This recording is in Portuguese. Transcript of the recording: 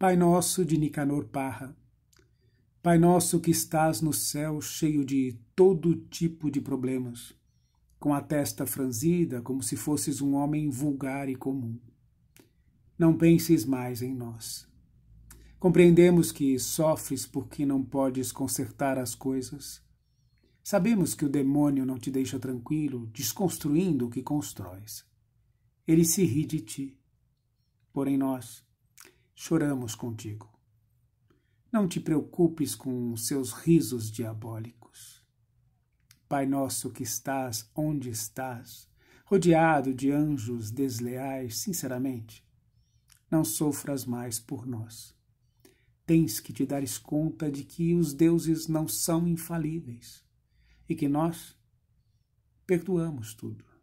Pai nosso de Nicanor Parra. Pai nosso que estás no céu cheio de todo tipo de problemas, com a testa franzida como se fosses um homem vulgar e comum. Não penses mais em nós. Compreendemos que sofres porque não podes consertar as coisas. Sabemos que o demônio não te deixa tranquilo, desconstruindo o que constróis. Ele se ri de ti. Porém, nós choramos contigo. Não te preocupes com seus risos diabólicos. Pai nosso que estás onde estás, rodeado de anjos desleais, sinceramente, não sofras mais por nós. Tens que te dares conta de que os deuses não são infalíveis e que nós perdoamos tudo.